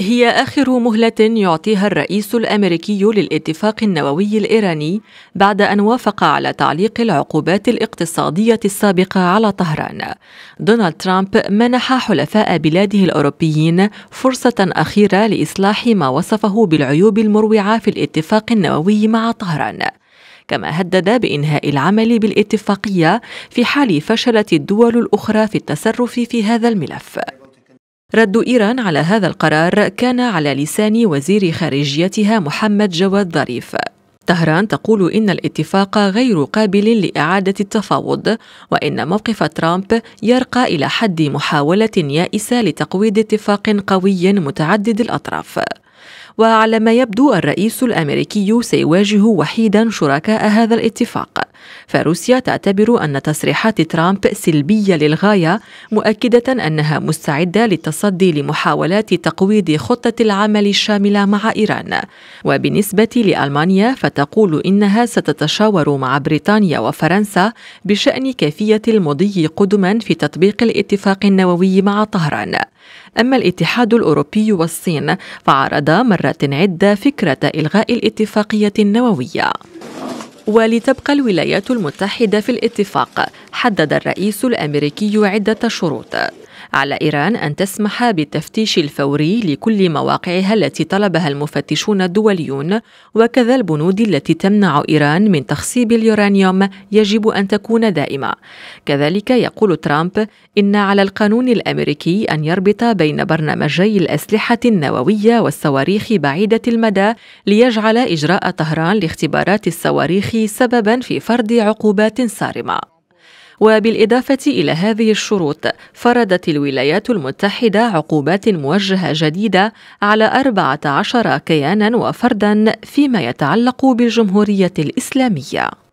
هي آخر مهلة يعطيها الرئيس الأمريكي للاتفاق النووي الإيراني بعد أن وافق على تعليق العقوبات الاقتصادية السابقة على طهران. دونالد ترامب منح حلفاء بلاده الأوروبيين فرصة أخيرة لإصلاح ما وصفه بالعيوب المروعة في الاتفاق النووي مع طهران. كما هدد بإنهاء العمل بالاتفاقية في حال فشلت الدول الأخرى في التصرف في هذا الملف. رد إيران على هذا القرار كان على لسان وزير خارجيتها محمد جواد ظريف طهران تقول إن الاتفاق غير قابل لإعادة التفاوض وإن موقف ترامب يرقى إلى حد محاولة يائسة لتقويض اتفاق قوي متعدد الأطراف وعلى ما يبدو الرئيس الامريكي سيواجه وحيدا شركاء هذا الاتفاق فروسيا تعتبر أن تصريحات ترامب سلبية للغاية مؤكدة أنها مستعدة للتصدي لمحاولات تقويض خطة العمل الشاملة مع إيران وبالنسبة لألمانيا فتقول إنها ستتشاور مع بريطانيا وفرنسا بشأن كيفية المضي قدما في تطبيق الاتفاق النووي مع طهران أما الاتحاد الأوروبي والصين فعرضا مرة عدة فكرة إلغاء الاتفاقية النووية ولتبقى الولايات المتحدة في الاتفاق حدد الرئيس الأمريكي عدة شروط على إيران أن تسمح بالتفتيش الفوري لكل مواقعها التي طلبها المفتشون الدوليون وكذا البنود التي تمنع إيران من تخصيب اليورانيوم يجب أن تكون دائمة كذلك يقول ترامب إن على القانون الأمريكي أن يربط بين برنامجي الأسلحة النووية والصواريخ بعيدة المدى ليجعل إجراء طهران لاختبارات الصواريخ سببا في فرض عقوبات صارمة وبالإضافة إلى هذه الشروط فرضت الولايات المتحدة عقوبات موجهة جديدة على 14 كيانا وفردا فيما يتعلق بالجمهورية الإسلامية